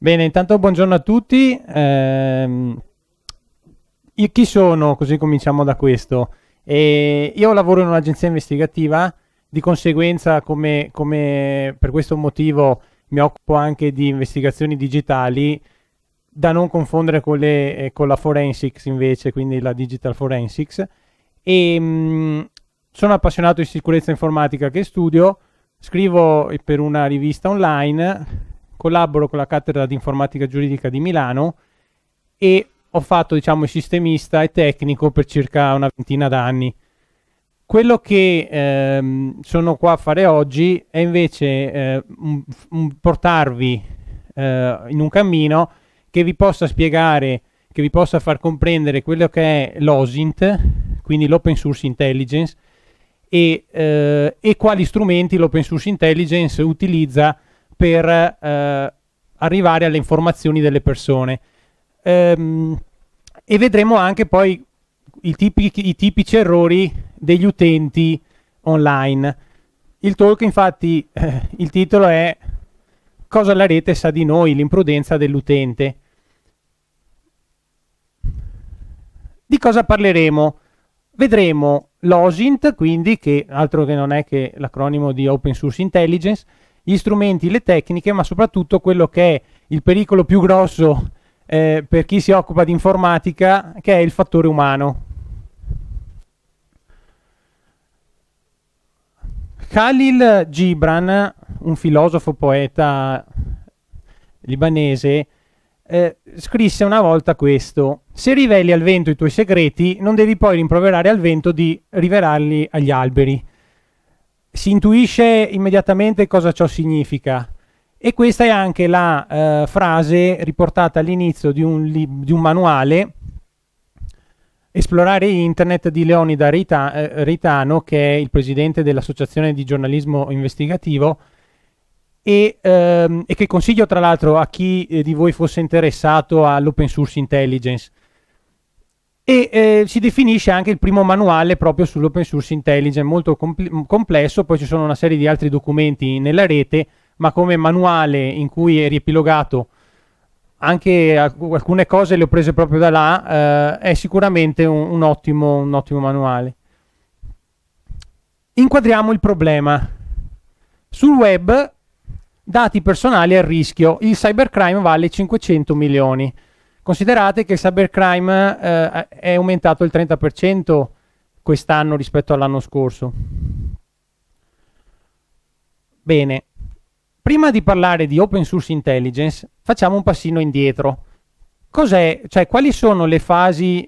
Bene, intanto buongiorno a tutti. Eh, io, chi sono? Così cominciamo da questo. Eh, io lavoro in un'agenzia investigativa, di conseguenza come, come per questo motivo mi occupo anche di investigazioni digitali da non confondere con, le, eh, con la forensics invece, quindi la digital forensics. E, ehm, mh, sono appassionato di sicurezza informatica che studio, scrivo per una rivista online collaboro con la cattedra di informatica giuridica di Milano e ho fatto diciamo sistemista e tecnico per circa una ventina d'anni. Quello che ehm, sono qua a fare oggi è invece eh, un, un portarvi eh, in un cammino che vi possa spiegare, che vi possa far comprendere quello che è l'OSINT, quindi l'Open Source Intelligence, e, eh, e quali strumenti l'Open Source Intelligence utilizza per eh, arrivare alle informazioni delle persone. Ehm, e vedremo anche poi i, tipici, i tipici errori degli utenti online. Il talk, infatti, eh, il titolo è Cosa la rete sa di noi, l'imprudenza dell'utente. Di cosa parleremo? Vedremo l'OSINT, quindi, che altro che non è che l'acronimo di Open Source Intelligence, gli strumenti, le tecniche, ma soprattutto quello che è il pericolo più grosso eh, per chi si occupa di informatica, che è il fattore umano. Khalil Gibran, un filosofo poeta libanese, eh, scrisse una volta questo: Se riveli al vento i tuoi segreti, non devi poi rimproverare al vento di rivelarli agli alberi si intuisce immediatamente cosa ciò significa. E questa è anche la eh, frase riportata all'inizio di, di un, manuale Esplorare Internet di Leonida Rita eh, Ritano, che è il presidente dell'Associazione di giornalismo investigativo, e, ehm, e che consiglio tra l'altro a chi eh, di voi fosse interessato all'open source intelligence e eh, si definisce anche il primo manuale proprio sull'open source intelligence, molto compl- mm, complesso, poi ci sono una serie di altri documenti nella rete, ma come manuale in cui è riepilogato anche alc- alcune cose le ho prese proprio da là, eh, è sicuramente un, un, ottimo, un ottimo manuale. Inquadriamo il problema. Sul web, dati personali a rischio, il cybercrime vale 500 milioni. Considerate che il cybercrime eh, è aumentato il 30% quest'anno rispetto all'anno scorso. Bene, prima di parlare di open source intelligence, facciamo un passino indietro. Cos'è, cioè, quali sono le fasi,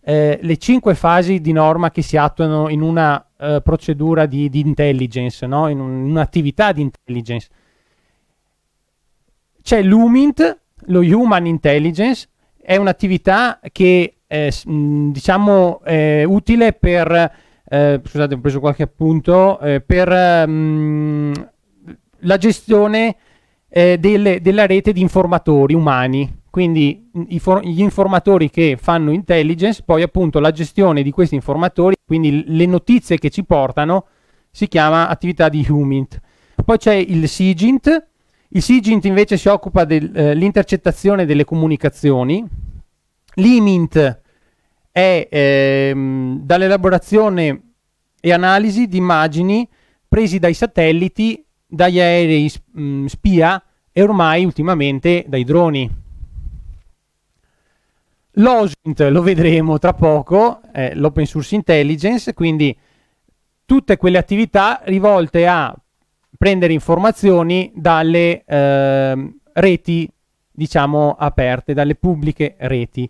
eh, le cinque fasi di norma che si attuano in una eh, procedura di, di intelligence, no? in, un, in un'attività di intelligence? C'è l'UMINT, lo Human Intelligence, è un'attività che è eh, diciamo, è utile per, eh, scusate ho preso qualche appunto, eh, per mh, la gestione eh, delle, della rete di informatori umani. Quindi for- gli informatori che fanno intelligence, poi appunto la gestione di questi informatori, quindi le notizie che ci portano, si chiama attività di Humint. Poi c'è il SIGINT, il SIGINT invece si occupa dell'intercettazione eh, delle comunicazioni. L'IMINT è ehm, dall'elaborazione e analisi di immagini presi dai satelliti, dagli aerei mh, mm, spia e ormai ultimamente dai droni. L'OSINT lo vedremo tra poco, è l'Open Source Intelligence, quindi tutte quelle attività rivolte a prendere informazioni dalle eh, reti, diciamo, aperte, dalle pubbliche reti.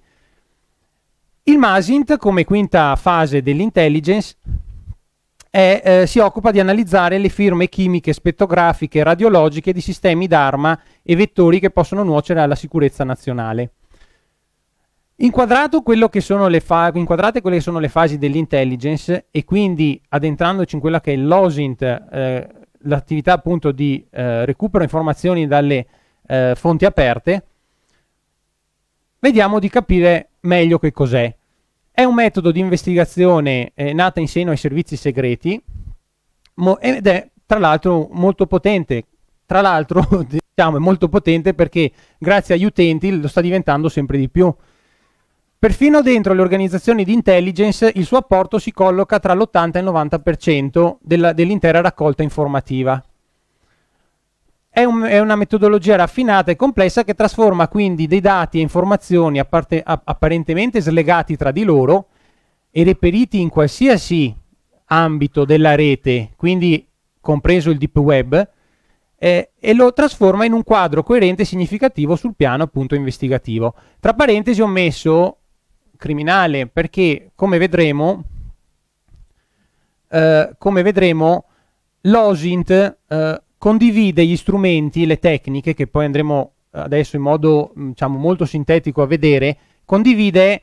Il MASINT, come quinta fase dell'intelligence, è, eh, si occupa di analizzare le firme chimiche, spettografiche, radiologiche di sistemi d'arma e vettori che possono nuocere alla sicurezza nazionale. Inquadrato quello fa- inquadrate quelle che sono le fasi dell'intelligence e quindi addentrandoci in quella che è l'OSINT, eh, l'attività appunto di eh, recupero informazioni dalle eh, fonti aperte, vediamo di capire meglio che cos'è. È un metodo di investigazione eh, nata in seno ai servizi segreti ed è tra l'altro molto potente. Tra l'altro diciamo è molto potente perché grazie agli utenti lo sta diventando sempre di più. Perfino dentro le organizzazioni di intelligence il suo apporto si colloca tra l'80 e il 90% della, dell'intera raccolta informativa. È, un, è, una metodologia raffinata e complessa che trasforma quindi dei dati e informazioni apparte, app- apparentemente slegati tra di loro e reperiti in qualsiasi ambito della rete, quindi compreso il deep web, eh, e lo trasforma in un quadro coerente e significativo sul piano appunto investigativo. Tra parentesi ho messo criminale, perché come vedremo, eh, come vedremo l'OSINT eh, condivide gli strumenti, le tecniche, che poi andremo adesso in modo mm, diciamo, molto sintetico a vedere, condivide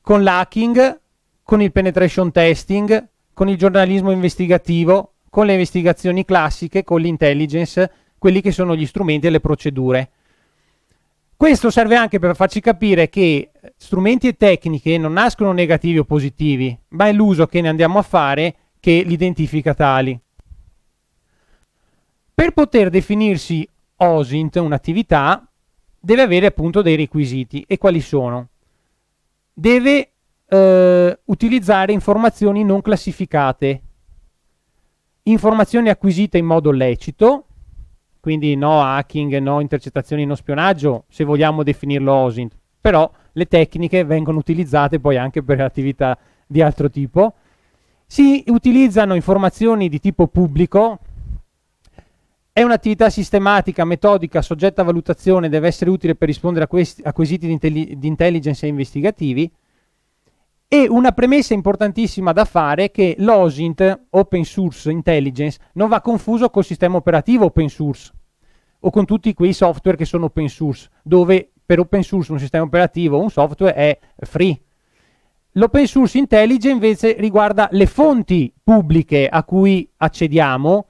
con l'hacking, con il penetration testing, con il giornalismo investigativo, con le investigazioni classiche, con l'intelligence, quelli che sono gli strumenti e le procedure. Questo serve anche per farci capire che eh, strumenti e tecniche non nascono negativi o positivi, ma è l'uso che ne andiamo a fare che li identifica tali. Per poter definirsi OSINT un'attività deve avere appunto dei requisiti. E quali sono? Deve eh, utilizzare informazioni non classificate, informazioni acquisite in modo lecito, quindi no hacking, no intercettazioni, no spionaggio, se vogliamo definirlo OSINT, però le tecniche vengono utilizzate poi anche per attività di altro tipo. Si utilizzano informazioni di tipo pubblico, è un'attività sistematica, metodica, soggetta a valutazione, deve essere utile per rispondere a, a quesiti di, intelli di intelligence e investigativi, e una premessa importantissima da fare è che l'OSINT, Open Source Intelligence, non va confuso col sistema operativo open source o con tutti quei software che sono open source, dove per open source un sistema operativo o un software è free. L'open source intelligence invece riguarda le fonti pubbliche a cui accediamo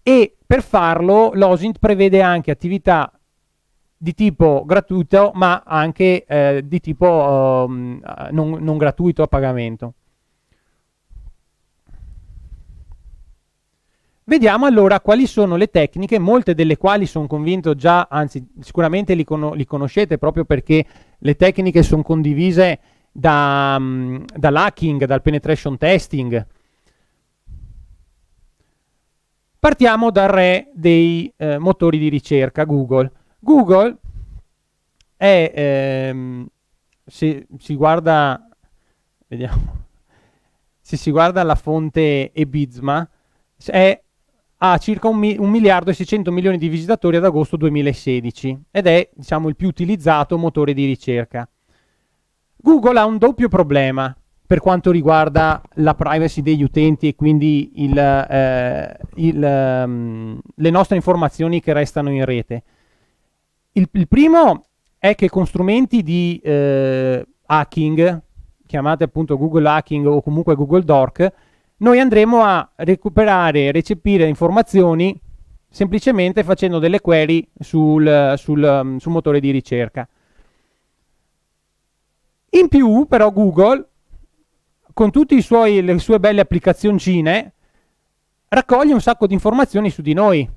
e per farlo l'OSINT prevede anche attività di tipo gratuito ma anche eh, di tipo um, non, non, gratuito a pagamento. Vediamo allora quali sono le tecniche, molte delle quali sono convinto già, anzi sicuramente li, con li conoscete proprio perché le tecniche sono condivise da, um, mm, dall'hacking, dal penetration testing. Partiamo dal re dei eh, motori di ricerca, Google. Google è, ehm, se si guarda, vediamo, se si guarda la fonte Ebizma, è ha circa un miliardo e 600 milioni di visitatori ad agosto 2016 ed è diciamo, il più utilizzato motore di ricerca. Google ha un doppio problema per quanto riguarda la privacy degli utenti e quindi il, eh, il, um, le nostre informazioni che restano in rete. Il, il primo è che con strumenti di eh, hacking, chiamate appunto Google Hacking o comunque Google Doc, noi andremo a recuperare, e recepire informazioni semplicemente facendo delle query sul, sul, mm, sul motore di ricerca. In più però Google, con tutte le sue belle applicazioncine, raccoglie un sacco di informazioni su di noi.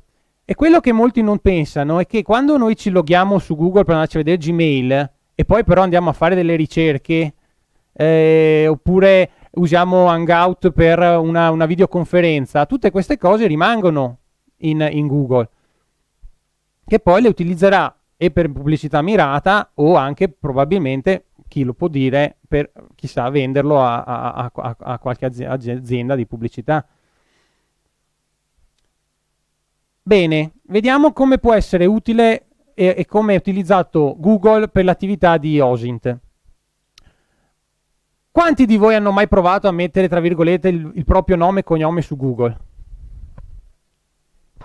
E quello che molti non pensano è che quando noi ci loghiamo su Google per andarci a vedere Gmail e poi però andiamo a fare delle ricerche eh, oppure usiamo Hangout per una, una, videoconferenza, tutte queste cose rimangono in, in Google che poi le utilizzerà e per pubblicità mirata o anche probabilmente chi lo può dire per chissà venderlo a, a, a, a qualche azienda di pubblicità. Bene, vediamo come può essere utile e, e come è utilizzato Google per l'attività di OSINT. Quanti di voi hanno mai provato a mettere, tra virgolette, il, il proprio nome e cognome su Google?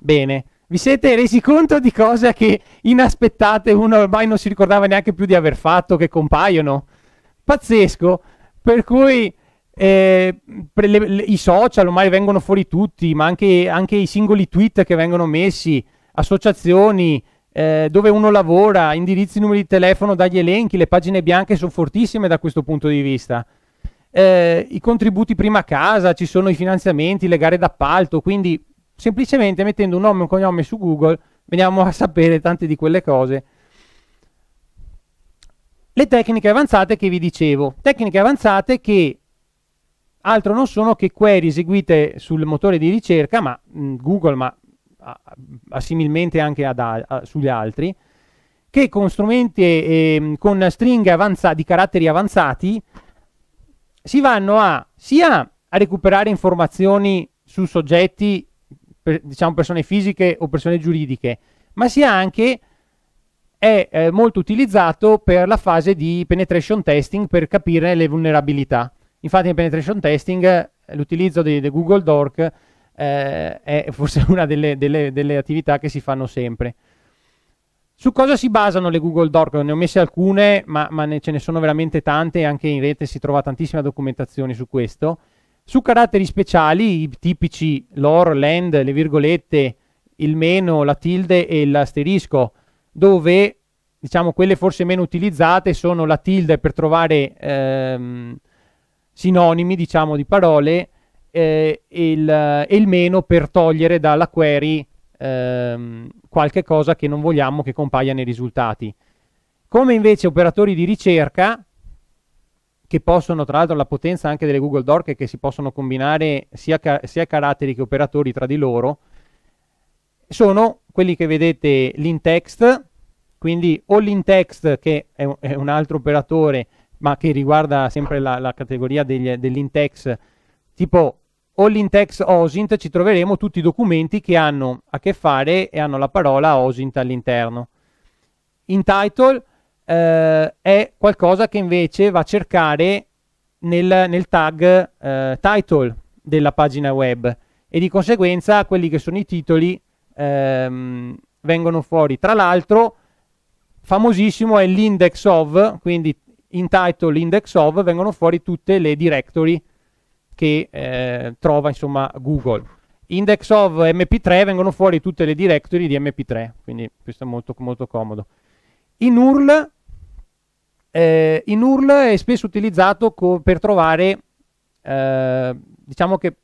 Bene, vi siete resi conto di cose che inaspettate uno ormai non si ricordava neanche più di aver fatto, che compaiono? Pazzesco, per cui eh, le, le, i social ormai vengono fuori tutti, ma anche, anche, i singoli tweet che vengono messi, associazioni, eh, dove uno lavora, indirizzi, numeri di telefono dagli elenchi, le pagine bianche sono fortissime da questo punto di vista. Eh, I contributi prima a casa, ci sono i finanziamenti, le gare d'appalto, quindi semplicemente mettendo un nome e un cognome su Google veniamo a sapere tante di quelle cose. Le tecniche avanzate che vi dicevo, tecniche avanzate che altro non sono che query eseguite sul motore di ricerca, ma mh, Google, ma assimilmente anche ad, a, sugli altri, che con strumenti eh, con stringhe avanza- di caratteri avanzati si vanno a sia a recuperare informazioni su soggetti, per, diciamo persone fisiche o persone giuridiche, ma sia anche è eh, molto utilizzato per la fase di penetration testing per capire le vulnerabilità. Infatti nel penetration testing l'utilizzo di, di Google Dork eh, è forse una delle, delle, delle attività che si fanno sempre. Su cosa si basano le Google Doc? Ne ho messe alcune, ma, ma ne, ce ne sono veramente tante, anche in rete si trova tantissima documentazione su questo. Su caratteri speciali, i tipici l'or, l'end, le virgolette, il meno, la tilde e l'asterisco, dove diciamo quelle forse meno utilizzate sono la tilde per trovare ehm, sinonimi, diciamo, di parole eh, e, il, eh, il meno per togliere dalla query ehm, qualche cosa che non vogliamo che compaia nei risultati. Come invece operatori di ricerca, che possono tra l'altro la potenza anche delle Google Dork che si possono combinare sia, ca sia caratteri che operatori tra di loro, sono quelli che vedete l'intext, quindi o l'intext che è un altro operatore ma che riguarda sempre la, la categoria degli, dell'intex, tipo o OSINT ci troveremo tutti i documenti che hanno a che fare e hanno la parola OSINT all'interno. In title eh, è qualcosa che invece va a cercare nel, nel tag eh, title della pagina web e di conseguenza quelli che sono i titoli ehm, vengono fuori. Tra l'altro famosissimo è l'index of, quindi in title index of vengono fuori tutte le directory che eh, trova insomma Google. Index of mp3 vengono fuori tutte le directory di mp3, quindi questo è molto, molto comodo. In URL, eh, in URL è spesso utilizzato per trovare, eh, diciamo che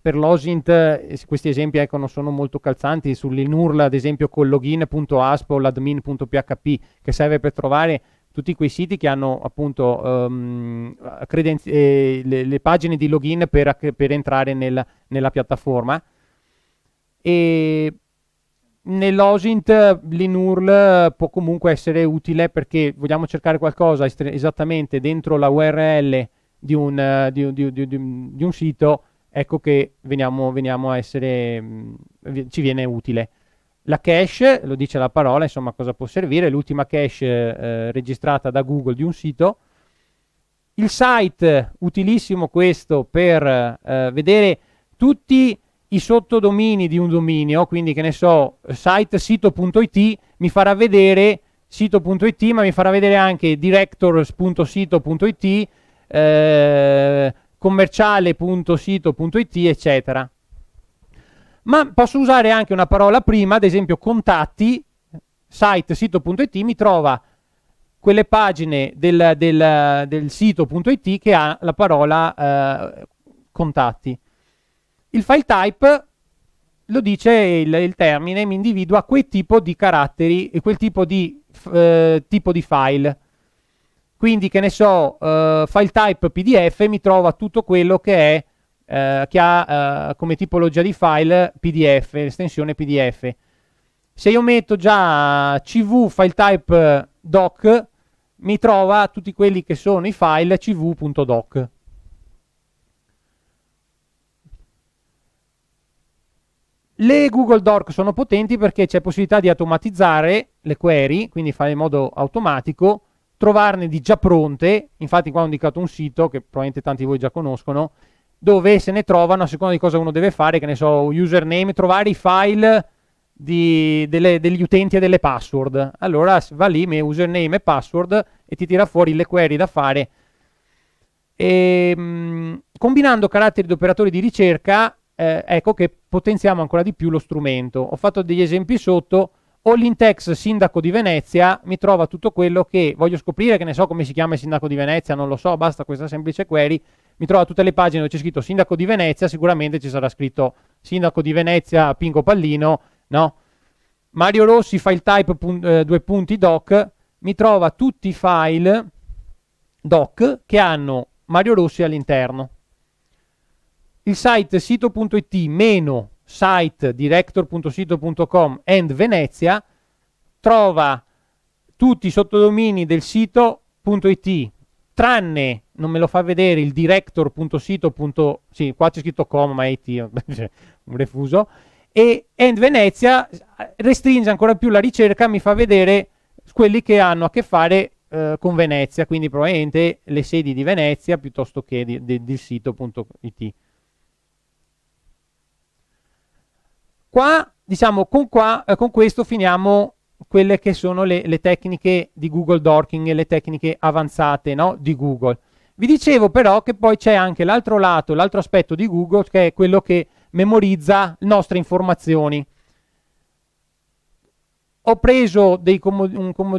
per l'OSINT eh, questi esempi ecco, non sono molto calzanti, sull'INURL ad esempio col login.asp o l'admin.php che serve per trovare tutti quei siti che hanno appunto um, credenzi- eh, le, le, pagine di login per, per entrare nel, nella piattaforma. E nell'OSINT l'INURL può comunque essere utile perché vogliamo cercare qualcosa estre- esattamente dentro la URL di un, uh, di, di, di, un sito, ecco che veniamo, veniamo a essere, mh, mm, ci viene utile. La cache, lo dice la parola, insomma cosa può servire, l'ultima cache eh, registrata da Google di un sito. Il site, utilissimo questo per eh, vedere tutti i sottodomini di un dominio, quindi che ne so, site sito.it mi farà vedere sito.it, ma mi farà vedere anche directors.sito.it, eh, commerciale.sito.it, eccetera ma posso usare anche una parola prima, ad esempio contatti, site, sito.it, mi trova quelle pagine del, del, del sito.it che ha la parola eh, contatti. Il file type lo dice il, il, termine, mi individua quel tipo di caratteri e quel tipo di, eh, tipo di file. Quindi, che ne so, eh, file type PDF mi trova tutto quello che è eh, che ha eh, come tipologia di file PDF, l'estensione PDF. Se io metto già cv file type eh, doc, mi trova tutti quelli che sono i file cv.doc. Le Google Doc sono potenti perché c'è possibilità di automatizzare le query, quindi fare in modo automatico, trovarne di già pronte, infatti qua ho indicato un sito che probabilmente tanti di voi già conoscono, dove se ne trovano a seconda di cosa uno deve fare, che ne so, username, trovare i file di, delle, degli utenti e delle password. Allora va lì, username e password, e ti tira fuori le query da fare. E, ehm, mh, combinando caratteri di operatori di ricerca, eh, ecco che potenziamo ancora di più lo strumento. Ho fatto degli esempi sotto. Olintex, sindaco di Venezia, mi trova tutto quello che voglio scoprire, che ne so come si chiama il sindaco di Venezia, non lo so, basta questa semplice query mi trova tutte le pagine dove c'è scritto sindaco di Venezia, sicuramente ci sarà scritto sindaco di Venezia Pinco Pallino, no? Mario Rossi file type pun- eh, due punti doc, mi trova tutti i file doc che hanno Mario Rossi all'interno. Il site sito.it meno site director.sito.com and Venezia trova tutti i sottodomini del sito.it tranne non me lo fa vedere il director.sito. Sì, qua c'è scritto com, ma IT, cioè, un refuso. E End Venezia eh, restringe ancora più la ricerca, mi fa vedere quelli che hanno a che fare eh, con Venezia, quindi probabilmente le sedi di Venezia piuttosto che di, di, del sito.it. Qua, diciamo, con, qua, eh, con questo finiamo quelle che sono le, le, tecniche di Google Dorking e le tecniche avanzate no? di Google. Vi dicevo però che poi c'è anche l'altro lato, l'altro aspetto di Google, che è quello che memorizza le nostre informazioni. Ho preso comod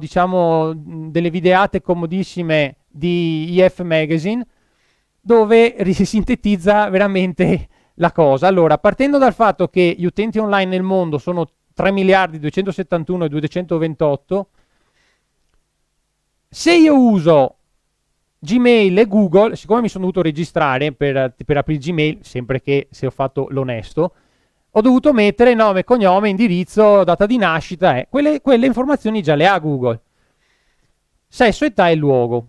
diciamo, delle videate comodissime di IF Magazine, dove sintetizza veramente la cosa. Allora, partendo dal fatto che gli utenti online nel mondo sono 3 miliardi 271 e 228, se io uso Gmail e Google, siccome mi sono dovuto registrare per, per aprire Gmail, sempre che se ho fatto l'onesto, ho dovuto mettere nome, cognome, indirizzo, data di nascita, eh. quelle, quelle informazioni già le ha Google. Sesso, età e luogo.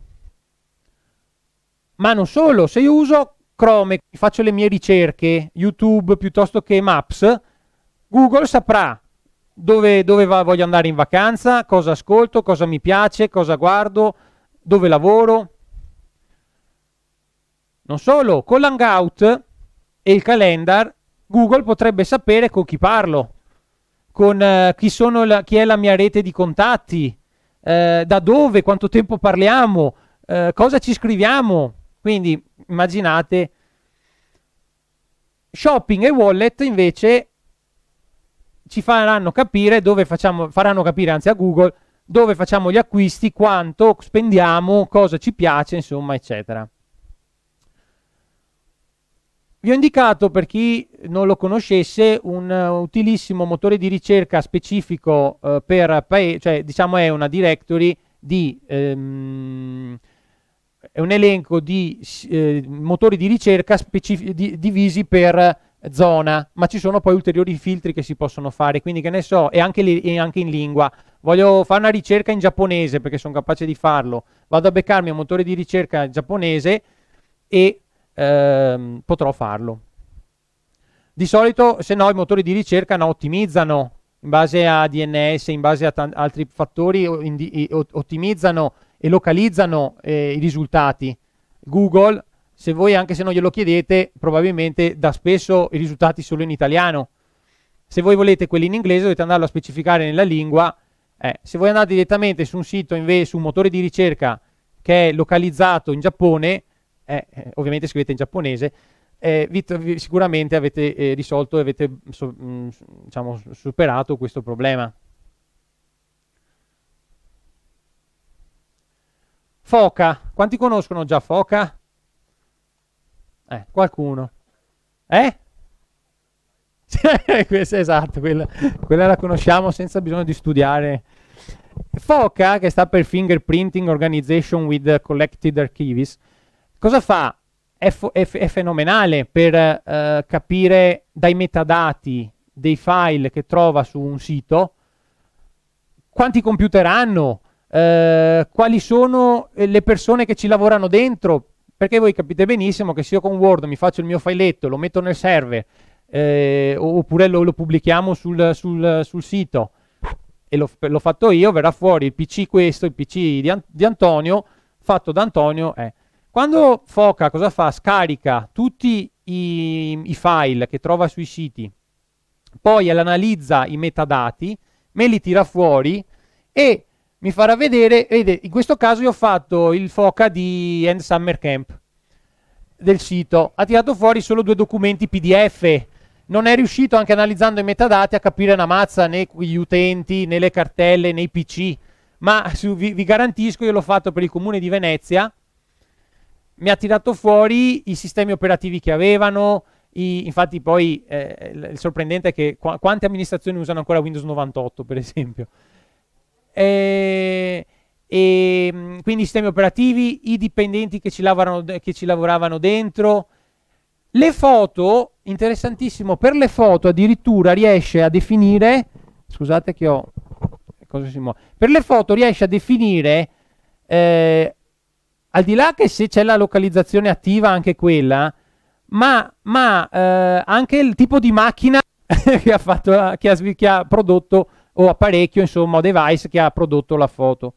Ma non solo, se io uso Chrome, faccio le mie ricerche, YouTube piuttosto che Maps, Google saprà dove, dove va, voglio andare in vacanza, cosa ascolto, cosa mi piace, cosa guardo, dove lavoro, non solo, con l'hangout e il calendar Google potrebbe sapere con chi parlo, con eh, chi, la, chi, è la mia rete di contatti, eh, da dove, quanto tempo parliamo, eh, cosa ci scriviamo. Quindi immaginate, shopping e wallet invece ci faranno capire dove facciamo, faranno capire anzi a Google dove facciamo gli acquisti, quanto spendiamo, cosa ci piace, insomma, eccetera. Vi ho indicato per chi non lo conoscesse un uh, utilissimo motore di ricerca specifico uh, per paese, cioè diciamo è una directory di um, è un elenco di eh, motori di ricerca di divisi per zona, ma ci sono poi ulteriori filtri che si possono fare, quindi che ne so, e anche, e anche in lingua. Voglio fare una ricerca in giapponese perché sono capace di farlo. Vado a beccarmi un motore di ricerca giapponese e ehm, potrò farlo. Di solito, se no, i motori di ricerca no, ottimizzano in base a DNS, in base a t- altri fattori, o di- o- ottimizzano e localizzano eh, i risultati. Google, se voi anche se non glielo chiedete, probabilmente dà spesso i risultati solo in italiano. Se voi volete quelli in inglese dovete andarlo a specificare nella lingua. Eh, se voi andate direttamente su un sito, invece, su un motore di ricerca che è localizzato in Giappone, eh, eh, ovviamente scrivete in giapponese, eh, vi, sicuramente avete eh, risolto e avete so, mh, mm, diciamo, superato questo problema. Foca, quanti conoscono già Foca? Eh, qualcuno. Eh? esatto, quella, quella la conosciamo senza bisogno di studiare. FOCA, che sta per Fingerprinting Organization with Collected Archives, cosa fa? È, fo- è, f- è fenomenale per eh, capire dai metadati dei file che trova su un sito quanti computer hanno, eh, quali sono eh, le persone che ci lavorano dentro, perché voi capite benissimo che se io con Word mi faccio il mio filetto, lo metto nel server, eh, oppure lo, lo pubblichiamo sul, sul, sul, sito e lo, l'ho fatto io, verrà fuori il PC questo, il PC di, An- di Antonio, fatto da Antonio Eh. Quando Foca cosa fa? Scarica tutti i, i file che trova sui siti, poi analizza i metadati, me li tira fuori e mi farà vedere, vede, in questo caso io ho fatto il foca di End Summer Camp del sito, ha tirato fuori solo due documenti PDF, non è riuscito anche analizzando i metadati a capire una mazza né gli utenti, né le cartelle, né i PC, ma su, vi, vi, garantisco, io l'ho fatto per il comune di Venezia, mi ha tirato fuori i sistemi operativi che avevano, i, infatti poi eh, il sorprendente è che qu quante amministrazioni usano ancora Windows 98 per esempio. E, e, quindi i sistemi operativi, i dipendenti che ci, lavorano, che ci lavoravano dentro, le foto, interessantissimo, per le foto addirittura riesce a definire, scusate che ho, cosa si muove, per le foto riesce a definire eh, al di là che se c'è la localizzazione attiva anche quella, ma, ma eh, anche il tipo di macchina che, ha fatto, che, ha, che ha prodotto o apparecchio, insomma, o device che ha prodotto la foto.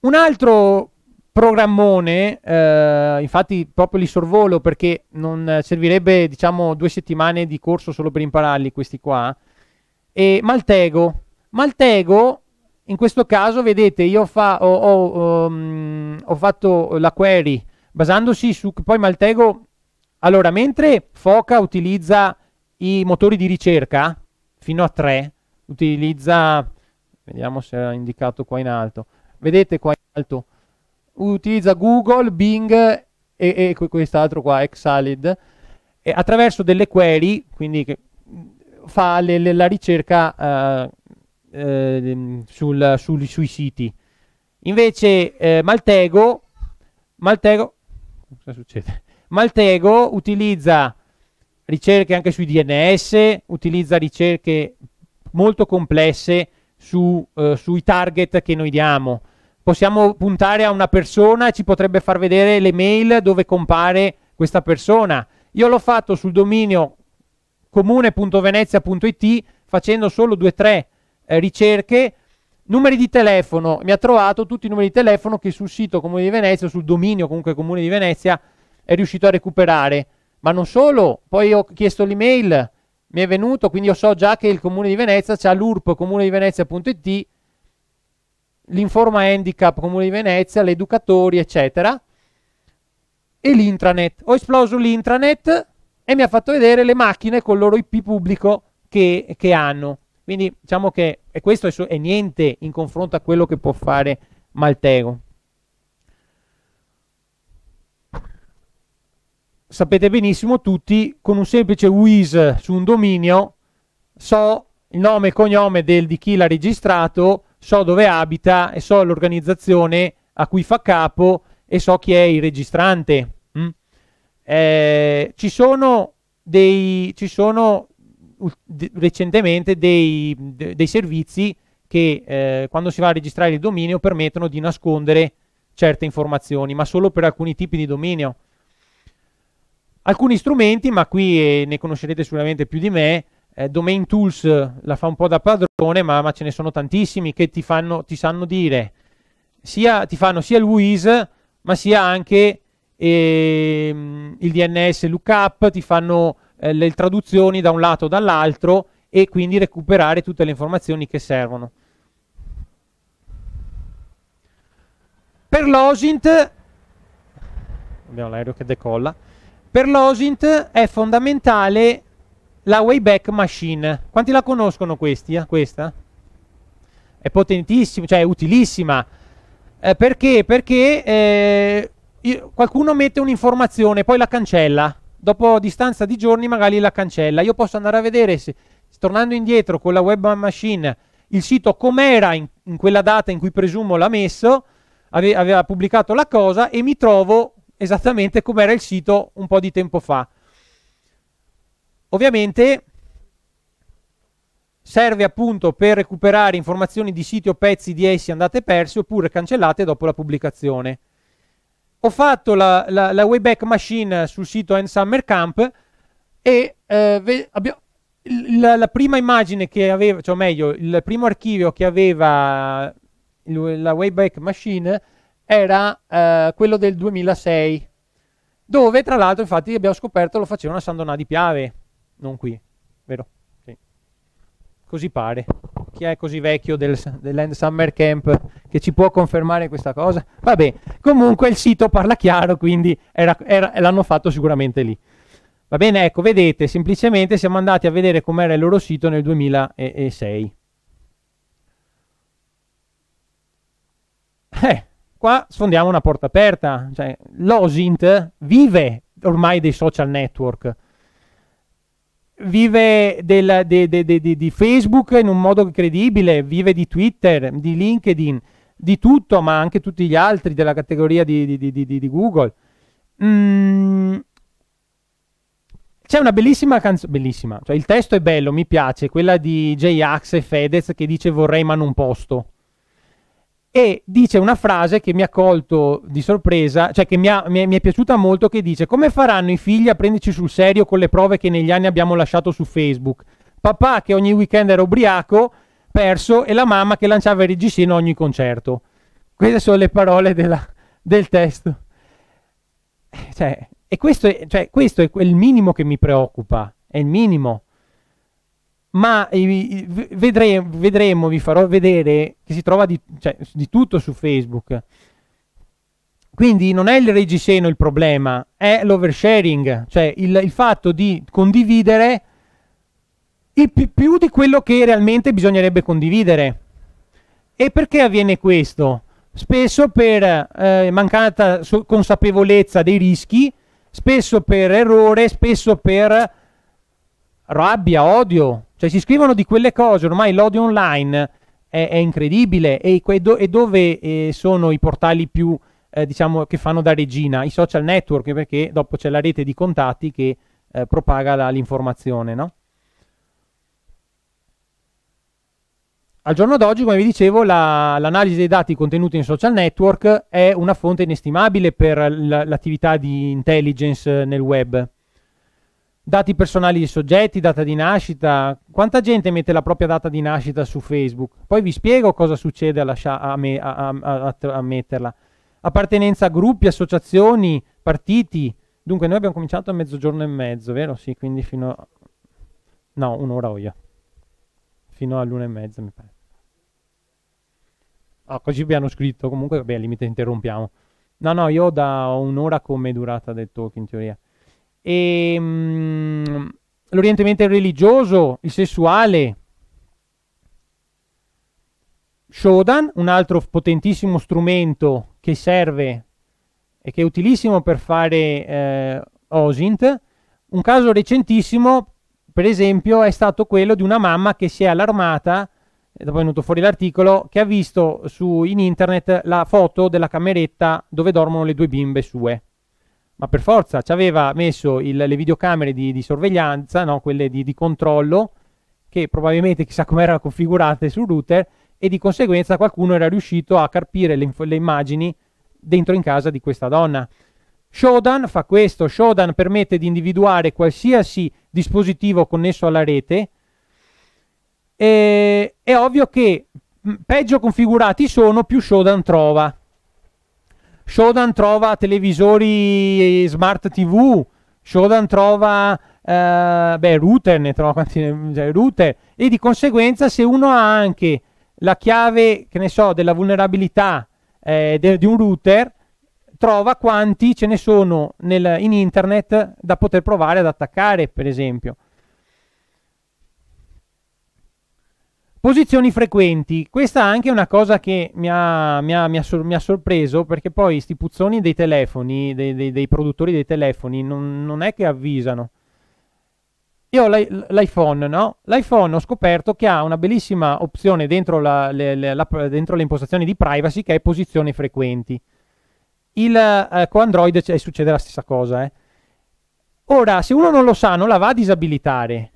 Un altro programmone, eh, infatti proprio li sorvolo perché non servirebbe diciamo due settimane di corso solo per impararli questi qua, e Maltego. Maltego in questo caso vedete io fa, ho, ho, um, ho, fatto la query basandosi su poi Maltego allora mentre Foca utilizza i motori di ricerca fino a 3 utilizza vediamo se era indicato qua in alto vedete qua in alto utilizza Google, Bing e, e quest'altro qua Exalid e attraverso delle query quindi fa le, le, la ricerca eh, eh, sul, sul, sui siti. Invece eh, Maltego, Maltego, Maltego utilizza ricerche anche sui DNS, utilizza ricerche molto complesse su, eh, sui target che noi diamo. Possiamo puntare a una persona e ci potrebbe far vedere le mail dove compare questa persona. Io l'ho fatto sul dominio comune.venezia.it facendo solo due o tre eh, ricerche, numeri di telefono, mi ha trovato tutti i numeri di telefono che sul sito Comune di Venezia, sul dominio comunque Comune di Venezia, è riuscito a recuperare. Ma non solo, poi ho chiesto l'email, mi è venuto, quindi io so già che il Comune di Venezia c'ha l'URP comune di venezia.it, l'informa handicap Comune di Venezia, le educatori, eccetera, e l'intranet. Ho esploso l'intranet e mi ha fatto vedere le macchine con il loro IP pubblico che, che hanno. Quindi diciamo che e questo è, su, è niente in confronto a quello che può fare Malteo. Sapete benissimo tutti, con un semplice WIS su un dominio so il nome e cognome del, di chi l'ha registrato, so dove abita e so l'organizzazione a cui fa capo e so chi è il registrante. Mm? Eh, ci sono dei... Ci sono recentemente dei, de, dei, servizi che eh, quando si va a registrare il dominio permettono di nascondere certe informazioni, ma solo per alcuni tipi di dominio. Alcuni strumenti, ma qui eh, ne conoscerete sicuramente più di me, eh, Domain Tools eh, la fa un po' da padrone, ma, ma ce ne sono tantissimi che ti, fanno, ti sanno dire, sia, ti fanno sia il WIS, ma sia anche ehm, il DNS lookup, ti fanno eh, le traduzioni da un lato o dall'altro e quindi recuperare tutte le informazioni che servono. Per l'OSINT, abbiamo l'aereo che decolla, per l'OSINT è fondamentale la Wayback Machine. Quanti la conoscono questi, eh? questa? È potentissima, cioè è utilissima. Eh, perché? Perché eh, qualcuno mette un'informazione, poi la cancella dopo distanza di giorni magari la cancella. Io posso andare a vedere, se, tornando indietro con la web machine, il sito com'era in, in quella data in cui presumo l'ha messo, ave, aveva pubblicato la cosa e mi trovo esattamente com'era il sito un po' di tempo fa. Ovviamente serve appunto per recuperare informazioni di siti o pezzi di essi andate persi oppure cancellate dopo la pubblicazione ho fatto la, la, la Wayback Machine sul sito End Summer Camp e eh, ve, abbiamo, la, la, prima immagine che aveva, cioè meglio, il primo archivio che aveva la Wayback Machine era eh, quello del 2006, dove tra l'altro infatti abbiamo scoperto lo facevano a San Donà di Piave, non qui, vero? Sì. Così pare chi è così vecchio del, dell'End Summer Camp che ci può confermare questa cosa? Vabbè, comunque il sito parla chiaro, quindi era, era, l'hanno fatto sicuramente lì. Va bene, ecco, vedete, semplicemente siamo andati a vedere com'era il loro sito nel 2006. Eh, qua sfondiamo una porta aperta, cioè l'OSINT vive ormai dei social network vive del, de, de, de, di Facebook in un modo credibile, vive di Twitter, di LinkedIn, di tutto, ma anche tutti gli altri della categoria di, di, di Google. Mm. C'è una bellissima canzone, bellissima, cioè il testo è bello, mi piace, quella di J-Ax e Fedez che dice vorrei ma non posto e dice una frase che mi ha colto di sorpresa, cioè che mi, ha, mi, è, mi, è, piaciuta molto, che dice come faranno i figli a prenderci sul serio con le prove che negli anni abbiamo lasciato su Facebook? Papà che ogni weekend era ubriaco, perso, e la mamma che lanciava il reggiseno a ogni concerto. Queste sono le parole della, del testo. Eh, cioè, e questo è, cioè, questo è il minimo che mi preoccupa, è il minimo ma eh, vedremo, vi farò vedere che si trova di, cioè, di, tutto su Facebook. Quindi non è il reggiseno il problema, è l'oversharing, cioè il, il fatto di condividere pi- più di quello che realmente bisognerebbe condividere. E perché avviene questo? Spesso per eh, mancata consapevolezza dei rischi, spesso per errore, spesso per rabbia, odio, cioè si scrivono di quelle cose, ormai l'odio online è, è incredibile e, do, e dove eh, sono i portali più, eh, diciamo, che fanno da regina? I social network, perché dopo c'è la rete di contatti che eh, propaga la, l'informazione, no? Al giorno d'oggi, come vi dicevo, la, l'analisi dei dati contenuti in social network è una fonte inestimabile per l'attività di intelligence nel web dati personali dei soggetti, data di nascita. Quanta gente mette la propria data di nascita su Facebook? Poi vi spiego cosa succede a, lascia, a, me, a, a metterla. Appartenenza a gruppi, associazioni, partiti. Dunque, noi abbiamo cominciato a mezzogiorno e mezzo, vero? Sì, quindi fino a... No, un'ora ho io. Fino all'una e mezza, mi pare. Ah, così hanno scritto. Comunque, vabbè, al limite interrompiamo. No, no, io ho da un'ora come durata del talk, in teoria e, ehm, mh, l'orientamento religioso, il sessuale. Shodan, un altro potentissimo strumento che serve e che è utilissimo per fare eh, OSINT. Un caso recentissimo, per esempio, è stato quello di una mamma che si è allarmata eh, dopo è venuto fuori l'articolo, che ha visto su, in internet la foto della cameretta dove dormono le due bimbe sue ma per forza ci aveva messo il, le videocamere di, di sorveglianza, no? quelle di, di, controllo, che probabilmente chissà come erano configurate sul router e di conseguenza qualcuno era riuscito a carpire le, le immagini dentro in casa di questa donna. Shodan fa questo, Shodan permette di individuare qualsiasi dispositivo connesso alla rete e è ovvio che peggio configurati sono più Shodan trova Shodan trova televisori smart TV, Shodan trova eh, beh, router, ne trova quanti cioè, router e di conseguenza se uno ha anche la chiave, che ne so, della vulnerabilità eh, de- di un router, trova quanti ce ne sono nel, in internet da poter provare ad attaccare, per esempio. Posizioni frequenti, questa è anche una cosa che mi ha, mi ha, mi ha, sor- mi ha sorpreso perché poi sti puzzoni dei telefoni, dei, dei, dei produttori dei telefoni, non, non, è che avvisano. Io ho l'iPhone, no? L'iPhone ho scoperto che ha una bellissima opzione dentro, la, le, le, la, dentro le, impostazioni di privacy che è posizioni frequenti. Il, eh, con Android c- succede la stessa cosa, eh. Ora, se uno non lo sa, non la va a disabilitare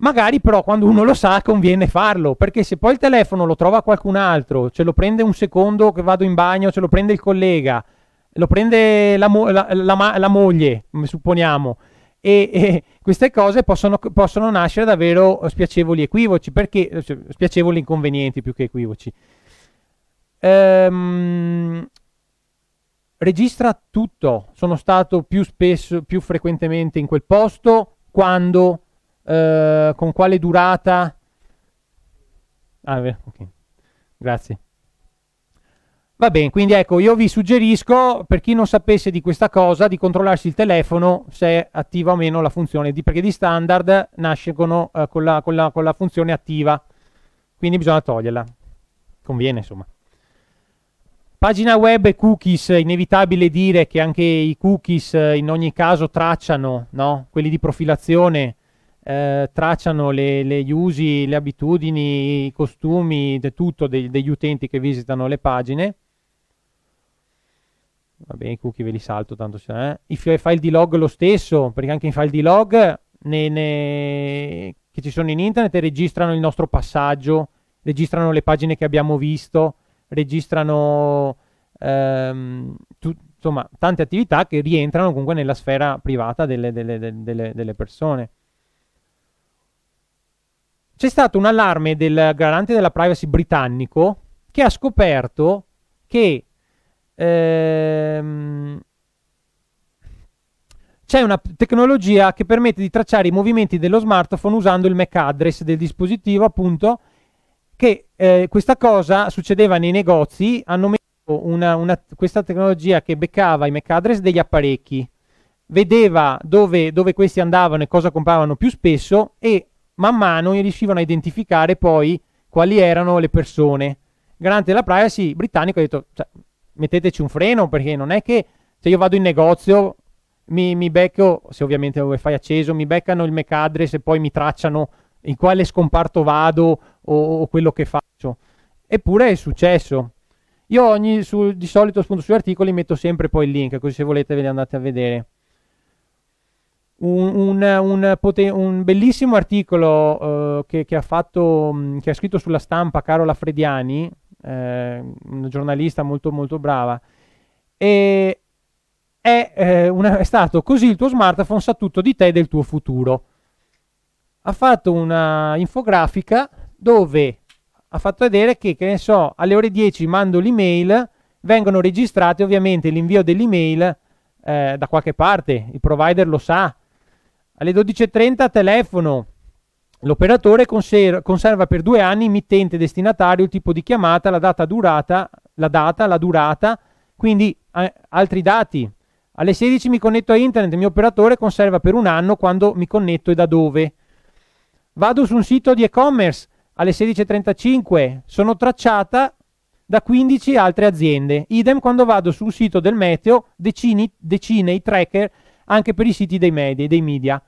Magari però quando uno lo sa conviene farlo, perché se poi il telefono lo trova qualcun altro, ce lo prende un secondo che vado in bagno, ce lo prende il collega, lo prende la, mo- la, la, la moglie, mm, supponiamo, e, e queste cose possono, possono, nascere davvero spiacevoli equivoci, perché cioè, spiacevoli inconvenienti più che equivoci. Ehm, registra tutto, sono stato più spesso, più frequentemente in quel posto, quando eh, con quale durata... Ah, ok. Grazie. Va bene, quindi ecco, io vi suggerisco, per chi non sapesse di questa cosa, di controllarsi il telefono se è attiva o meno la funzione, di, perché di standard nasce con, eh, con, la, con, la, con la funzione attiva, quindi bisogna toglierla. Conviene, insomma. Pagina web e cookies, inevitabile dire che anche i cookies eh, in ogni caso tracciano, no? Quelli di profilazione eh, tracciano le, le, usi, le abitudini, i costumi, de tutto de, degli utenti che visitano le pagine. Va bene, i cookie ve li salto tanto. Eh. I file di log lo stesso, perché anche i file di log ne, ne, che ci sono in internet registrano il nostro passaggio, registrano le pagine che abbiamo visto, registrano ehm, tu, insomma tante attività che rientrano comunque nella sfera privata delle, delle, delle, delle persone c'è stato un allarme del garante della privacy britannico che ha scoperto che ehm, c'è una tecnologia che permette di tracciare i movimenti dello smartphone usando il MAC address del dispositivo, appunto, che eh, questa cosa succedeva nei negozi, hanno messo una, una, questa tecnologia che beccava i MAC address degli apparecchi, vedeva dove, dove questi andavano e cosa compravano più spesso e man mano riuscivano a identificare poi quali erano le persone. Garante della privacy britannico ha detto cioè, metteteci un freno perché non è che se io vado in negozio mi, mi becco, se ovviamente ho il wifi acceso, mi beccano il MAC address e poi mi tracciano in quale scomparto vado o, o quello che faccio. Eppure è successo. Io ogni, su, di solito spunto sugli articoli metto sempre poi il link, così se volete ve li andate a vedere un, un, un, poten- un, bellissimo articolo eh, che, che, ha fatto, mm, che ha scritto sulla stampa Carola Frediani, eh, una giornalista molto molto brava, e è, eh, una, è, stato così il tuo smartphone sa tutto di te e del tuo futuro. Ha fatto una infografica dove ha fatto vedere che, che ne so, alle ore 10 mando l'email, vengono registrate ovviamente l'invio dell'email eh, da qualche parte, il provider lo sa, alle 12.30 telefono. L'operatore conser- conserva per due anni mittente destinatario, il tipo di chiamata, la data, durata, la, data, la durata, quindi a- eh, altri dati. Alle 16 mi connetto a internet, il mio operatore conserva per un anno quando mi connetto e da dove. Vado su un sito di e-commerce alle 16.35, sono tracciata da 15 altre aziende. Idem quando vado su un sito del meteo, decine, decine i tracker anche per i siti dei media, dei media.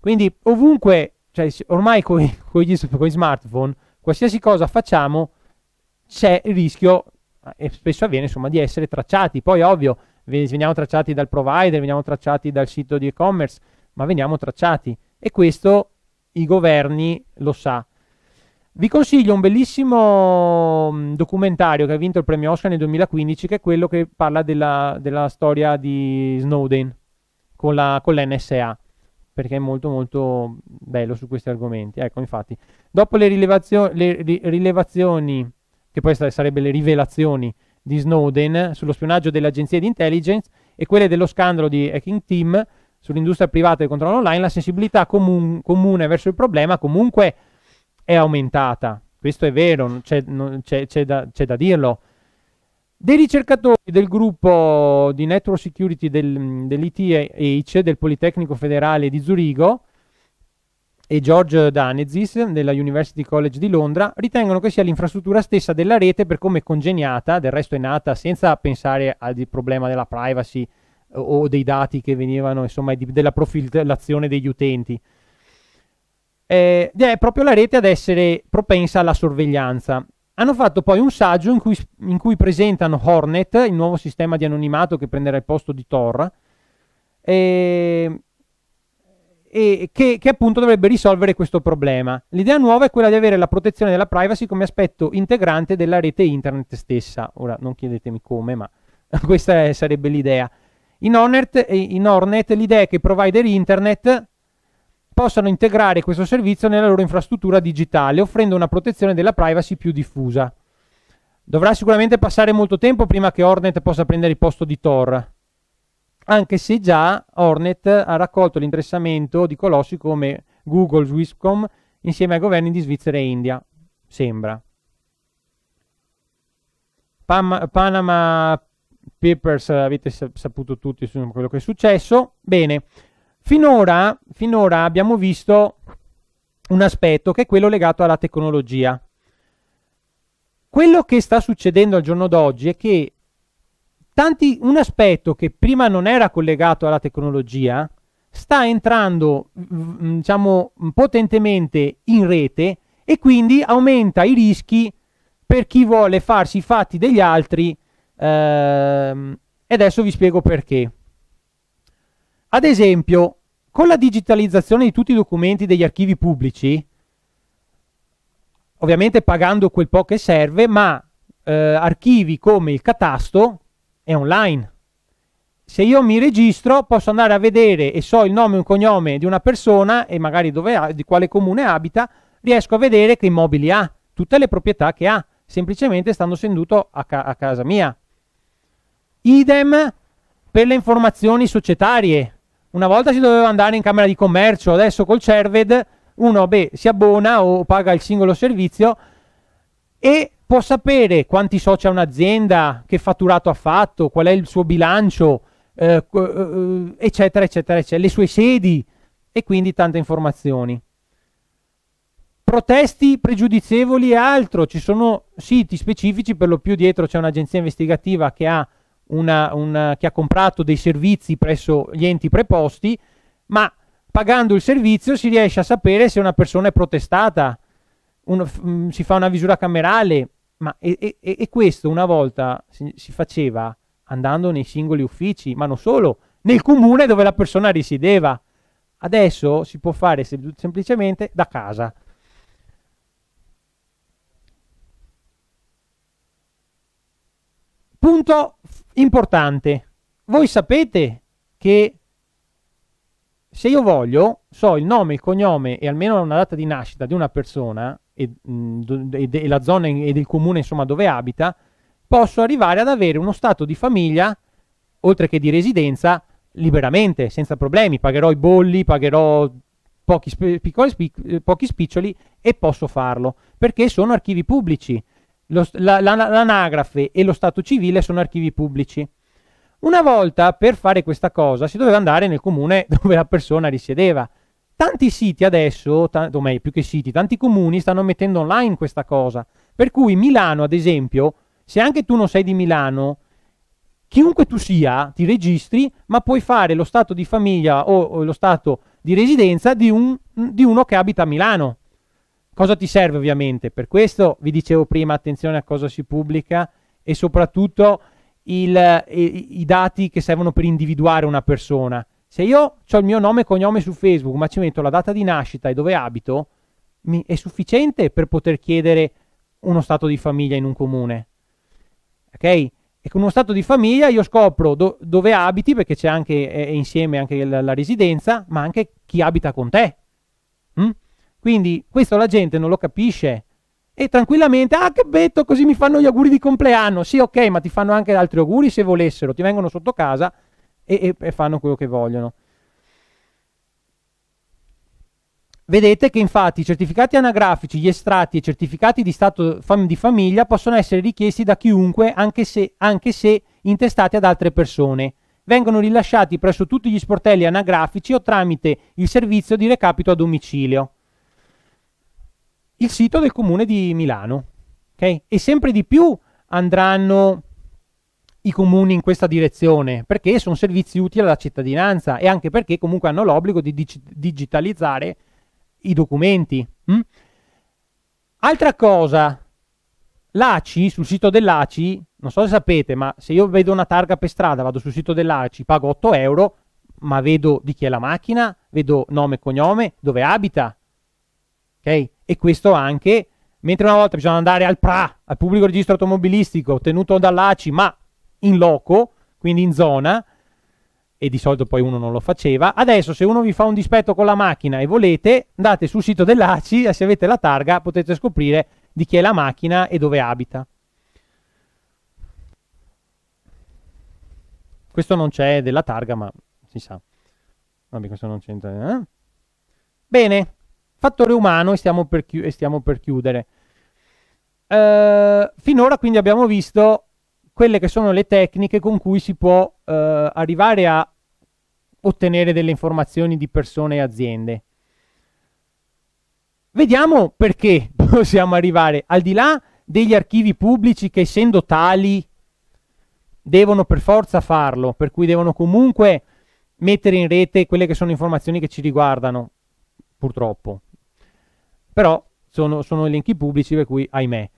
Quindi ovunque, cioè, ormai con i smartphone, qualsiasi cosa facciamo, c'è il rischio, ah, e spesso avviene insomma, di essere tracciati. Poi ovvio, veniamo tracciati dal provider, veniamo tracciati dal sito di e-commerce, ma veniamo tracciati. E questo i governi lo sa. Vi consiglio un bellissimo mm, documentario che ha vinto il premio Oscar nel 2015, che è quello che parla della, della storia di Snowden con, la, con l'NSA perché è molto molto bello su questi argomenti. Ecco, infatti, dopo le, rilevazio- le ri- rilevazioni, che poi sarebbero le rivelazioni di Snowden sullo spionaggio delle agenzie di intelligence e quelle dello scandalo di Hacking Team sull'industria privata e controllo online, la sensibilità comun- comune verso il problema comunque è aumentata. Questo è vero, c'è, non, c'è, c'è, da, c'è da dirlo. Dei ricercatori del gruppo di Network Security del, dell'ITH, del Politecnico Federale di Zurigo, e George Danezis della University College di Londra ritengono che sia l'infrastruttura stessa della rete per come è congegnata, del resto è nata senza pensare al problema della privacy eh, o dei dati che venivano, insomma, della profilazione degli utenti. Eh, è proprio la rete ad essere propensa alla sorveglianza. Hanno fatto poi un saggio in cui, in cui, presentano Hornet, il nuovo sistema di anonimato che prenderà il posto di Tor, e, e che, che, appunto dovrebbe risolvere questo problema. L'idea nuova è quella di avere la protezione della privacy come aspetto integrante della rete internet stessa. Ora non chiedetemi come, ma questa sarebbe l'idea. In Hornet, in Hornet l'idea è che i provider internet possano integrare questo servizio nella loro infrastruttura digitale, offrendo una protezione della privacy più diffusa. Dovrà sicuramente passare molto tempo prima che Ornet possa prendere il posto di Tor, anche se già Ornet ha raccolto l'interessamento di colossi come Google, Swisscom, insieme ai governi di Svizzera e India, sembra. Pan Panama Papers avete saputo tutti su quello che è successo. Bene, Finora, finora abbiamo visto un aspetto che è quello legato alla tecnologia. Quello che sta succedendo al giorno d'oggi è che tanti, un aspetto che prima non era collegato alla tecnologia sta entrando diciamo, potentemente in rete e quindi aumenta i rischi per chi vuole farsi i fatti degli altri ehm, e adesso vi spiego perché. Ad esempio, con la digitalizzazione di tutti i documenti degli archivi pubblici, ovviamente pagando quel po' che serve, ma eh, archivi come il catasto è online. Se io mi registro posso andare a vedere e so il nome e un cognome di una persona e magari dove di quale comune abita, riesco a vedere che immobili ha, tutte le proprietà che ha, semplicemente stando seduto a, ca a casa mia. Idem per le informazioni societarie. Una volta si doveva andare in camera di commercio, adesso col Cerved uno beh, si abbona o paga il singolo servizio e può sapere quanti soci ha un'azienda, che fatturato ha fatto, qual è il suo bilancio, eh, eh, eh eccetera, eccetera, eccetera, le sue sedi e quindi tante informazioni. Protesti pregiudizievoli e altro, ci sono siti specifici, per lo più dietro c'è un'agenzia investigativa che ha una, una, che ha comprato dei servizi presso gli enti preposti, ma pagando il servizio si riesce a sapere se una persona è protestata, un, f- mm, si fa una misura camerale, ma e, e, e questo una volta si, si, faceva andando nei singoli uffici, ma non solo, nel comune dove la persona risiedeva. Adesso si può fare sem- semplicemente da casa. Punto importante. Voi sapete che se io voglio, so il nome, il cognome e almeno una data di nascita di una persona e, mm, e, e la zona e il comune insomma dove abita, posso arrivare ad avere uno stato di famiglia, oltre che di residenza, liberamente, senza problemi. Pagherò i bolli, pagherò pochi, piccoli, eh, pochi spiccioli e posso farlo, perché sono archivi pubblici. Lo, la, la, l'anagrafe e lo stato civile sono archivi pubblici. Una volta per fare questa cosa si doveva andare nel comune dove la persona risiedeva. Tanti siti adesso, t- o meglio, più che siti, tanti comuni stanno mettendo online questa cosa. Per cui Milano, ad esempio, se anche tu non sei di Milano, chiunque tu sia, ti registri, ma puoi fare lo stato di famiglia o, o lo stato di residenza di, un, di uno che abita a Milano Cosa ti serve ovviamente? Per questo vi dicevo prima attenzione a cosa si pubblica e soprattutto il, i, i, dati che servono per individuare una persona. Se io ho il mio nome e cognome su Facebook ma ci metto la data di nascita e dove abito, mi, è sufficiente per poter chiedere uno stato di famiglia in un comune. Ok? E con uno stato di famiglia io scopro do, dove abiti, perché c'è anche, è, insieme anche la, la, residenza, ma anche chi abita con te. Mm? Quindi questo la gente non lo capisce e tranquillamente, ah che betto, così mi fanno gli auguri di compleanno. Sì, ok, ma ti fanno anche altri auguri se volessero, ti vengono sotto casa e, e, e fanno quello che vogliono. Vedete che infatti i certificati anagrafici, gli estratti e i certificati di stato fam di famiglia possono essere richiesti da chiunque, anche se, anche se intestati ad altre persone. Vengono rilasciati presso tutti gli sportelli anagrafici o tramite il servizio di recapito a domicilio il sito del comune di Milano. Okay? E sempre di più andranno i comuni in questa direzione perché sono servizi utili alla cittadinanza e anche perché comunque hanno l'obbligo di dig digitalizzare i documenti. Mh? Mm? Altra cosa, l'ACI, sul sito dell'ACI, non so se sapete, ma se io vedo una targa per strada, vado sul sito dell'ACI, pago 8 euro, ma vedo di chi è la macchina, vedo nome e cognome, dove abita, ok? E questo anche, mentre una volta bisogna andare al PRA, al pubblico registro automobilistico, tenuto dall'ACI, ma in loco, quindi in zona, e di solito poi uno non lo faceva. Adesso se uno vi fa un dispetto con la macchina e volete, andate sul sito dell'ACI e se avete la targa potete scoprire di chi è la macchina e dove abita. Questo non c'è della targa, ma si sa. Vabbè, questo non c'entra. Eh? Bene, Fattore umano e stiamo per, chi- e stiamo per chiudere. Uh, finora quindi abbiamo visto quelle che sono le tecniche con cui si può uh, arrivare a ottenere delle informazioni di persone e aziende. Vediamo perché possiamo arrivare al di là degli archivi pubblici che essendo tali devono per forza farlo, per cui devono comunque mettere in rete quelle che sono informazioni che ci riguardano, purtroppo però sono, sono elenchi pubblici per cui ahimè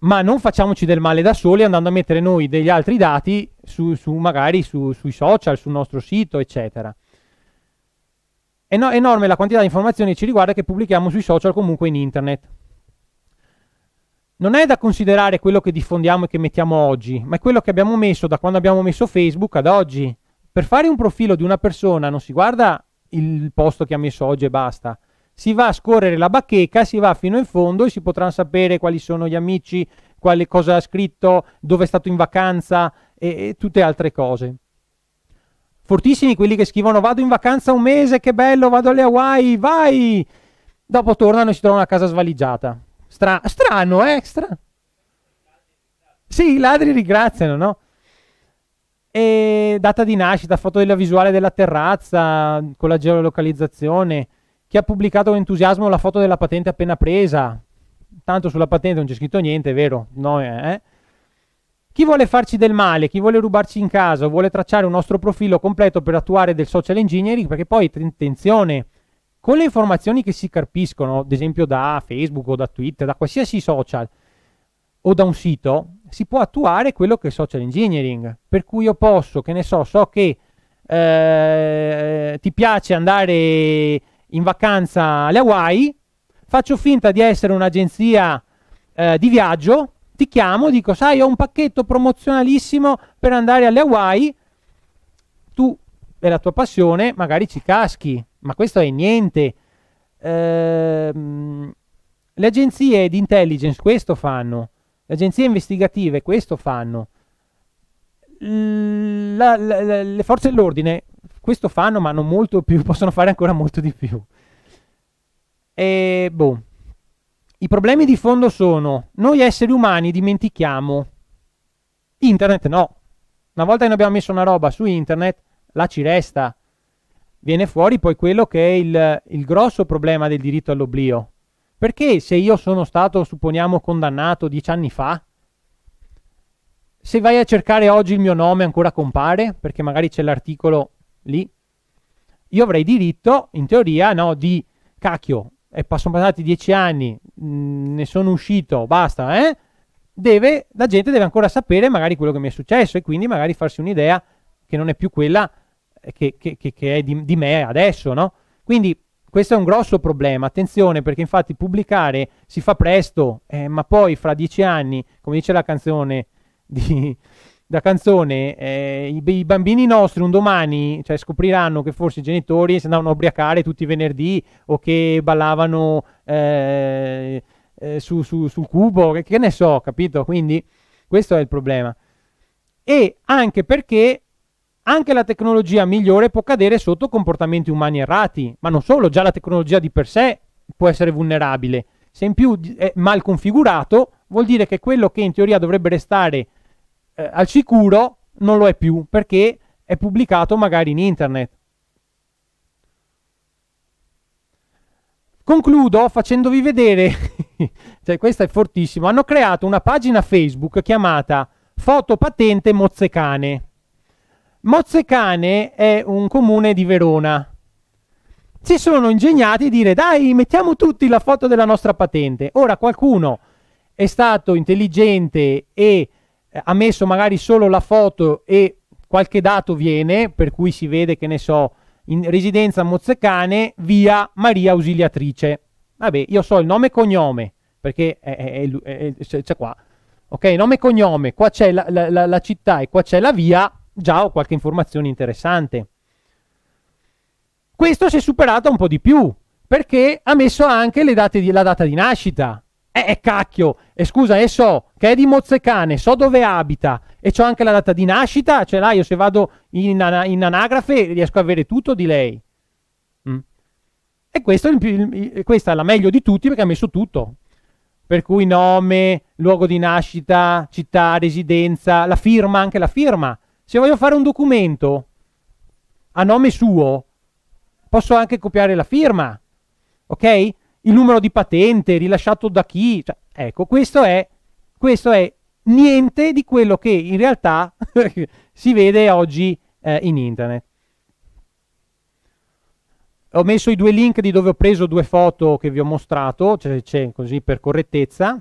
ma non facciamoci del male da soli andando a mettere noi degli altri dati su, su magari su, sui social, sul nostro sito, eccetera. È no, enorme la quantità di informazioni che ci riguarda che pubblichiamo sui social comunque in internet. Non è da considerare quello che diffondiamo e che mettiamo oggi, ma è quello che abbiamo messo da quando abbiamo messo Facebook ad oggi. Per fare un profilo di una persona non si guarda il posto che ha messo oggi e basta, si va a scorrere la bacheca, si va fino in fondo e si potranno sapere quali sono gli amici, quale cosa ha scritto, dove è stato in vacanza e, e tutte altre cose. Fortissimi quelli che scrivono vado in vacanza un mese, che bello, vado alle Hawaii, vai! Dopo tornano e si trovano a casa svaligiata. Stra- strano, eh? Strano. Sì, i ladri ringraziano, no? E data di nascita, foto della visuale della terrazza con la geolocalizzazione, chi ha pubblicato con entusiasmo la foto della patente appena presa? Tanto sulla patente non c'è scritto niente, vero? No, eh, eh? Chi vuole farci del male, chi vuole rubarci in casa, vuole tracciare un nostro profilo completo per attuare del social engineering, perché poi, attenzione, con le informazioni che si carpiscono, ad esempio da Facebook o da Twitter, da qualsiasi social o da un sito, si può attuare quello che è social engineering. Per cui io posso, che ne so, so che eh, ti piace andare in vacanza alle Hawaii, faccio finta di essere un'agenzia eh, di viaggio, ti chiamo, dico, sai, ho un pacchetto promozionalissimo per andare alle Hawaii, tu e la tua passione magari ci caschi, ma questo è niente. Ehm, le agenzie di intelligence questo fanno, le agenzie investigative questo fanno. La, la, la, le forze dell'ordine questo fanno, ma hanno molto più, possono fare ancora molto di più. E boh. I problemi di fondo sono: noi esseri umani dimentichiamo. Internet no. Una volta che noi abbiamo messo una roba su internet, la ci resta. Viene fuori poi quello che è il, il grosso problema del diritto all'oblio. Perché se io sono stato, supponiamo, condannato dieci anni fa, se vai a cercare oggi il mio nome ancora compare, perché magari c'è l'articolo lì, io avrei diritto, in teoria, no, di cacchio, e eh, sono passati dieci anni, mh, mm, ne sono uscito, basta, eh? Deve, la gente deve ancora sapere magari quello che mi è successo e quindi magari farsi un'idea che non è più quella eh, che, che, che, che è di, di, me adesso, no? Quindi questo è un grosso problema, attenzione perché infatti pubblicare si fa presto, eh, ma poi fra dieci anni, come dice la canzone di, da canzone eh, i, i, bambini nostri un domani cioè, scopriranno che forse i genitori si andavano a ubriacare tutti i venerdì o che ballavano eh, eh, su, su, sul cubo, che, che ne so, capito? Quindi questo è il problema. E anche perché anche la tecnologia migliore può cadere sotto comportamenti umani errati, ma non solo, già la tecnologia di per sé può essere vulnerabile. Se in più è eh, mal configurato, vuol dire che quello che in teoria dovrebbe restare eh, al sicuro non lo è più perché è pubblicato magari in internet. Concludo facendovi vedere, cioè questa è fortissima, hanno creato una pagina Facebook chiamata Foto Patente Mozzecane. Mozzecane è un comune di Verona. Si sono ingegnati a dire dai mettiamo tutti la foto della nostra patente. Ora qualcuno è stato intelligente e eh, ha messo magari solo la foto e qualche dato viene, per cui si vede che ne so, in residenza Mozzecane, via Maria Ausiliatrice. Vabbè, io so il nome e cognome, perché è, è, è, c'è qua. Ok, nome e cognome, qua c'è la, la, la città e qua c'è la via, già ho qualche informazione interessante. Questo si è superato un po' di più, perché ha messo anche di, la data di nascita. Eh, eh cacchio! E eh, scusa, adesso eh, che è di Mozzecane, so dove abita e ho anche la data di nascita, ce l'ha io se vado in, ana- in anagrafe riesco a avere tutto di lei. Mm. E questo, il, il, questa è la meglio di tutti perché ha messo tutto. Per cui nome, luogo di nascita, città, residenza, la firma, anche la firma. Se voglio fare un documento a nome suo, posso anche copiare la firma, ok? Il numero di patente, rilasciato da chi. Cioè, ecco, questo è questo è niente di quello che in realtà si vede oggi eh, in internet. Ho messo i due link di dove ho preso due foto che vi ho mostrato, cioè, c'è così per correttezza.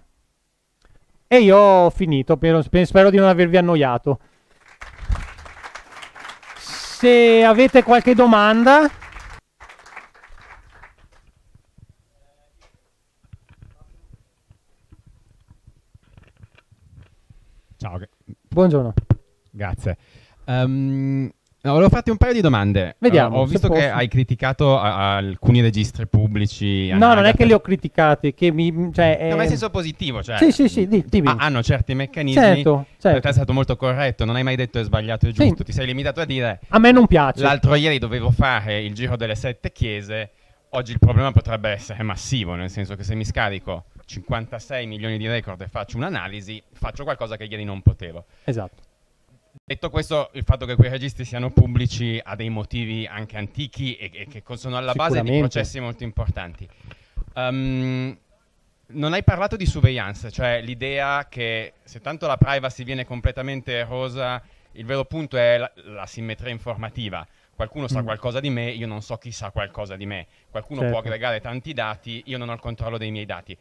E io ho finito, spero di non avervi annoiato. Se avete qualche domanda... Ciao. Buongiorno. Grazie. Um, no, volevo farti un paio di domande. Vediamo. Uh, ho visto posso. che hai criticato a, a alcuni registri pubblici. No, Anagata. non è che li ho criticati, che mi, cioè, è... No, ma in eh, senso positivo. Cioè, sì, sì, sì, dimmi. dimmi. hanno certi meccanismi. Certo, certo. te è stato molto corretto, non hai mai detto è sbagliato e giusto. Sì. Ti sei limitato a dire... A me non piace. L'altro ieri dovevo fare il giro delle sette chiese, oggi il problema potrebbe essere massivo, nel senso che se mi scarico 56 milioni di record e faccio un'analisi, faccio qualcosa che ieri non potevo. Esatto. Detto questo, il fatto che quei registi siano pubblici ha dei motivi anche antichi e, e che sono alla base di processi molto importanti. Um, non hai parlato di surveillance, cioè l'idea che se tanto la privacy viene completamente erosa, il vero punto è la, la simmetria informativa. Qualcuno sa mm. qualcosa di me, io non so chi sa qualcosa di me. Qualcuno certo. può aggregare tanti dati, io non ho il controllo dei miei dati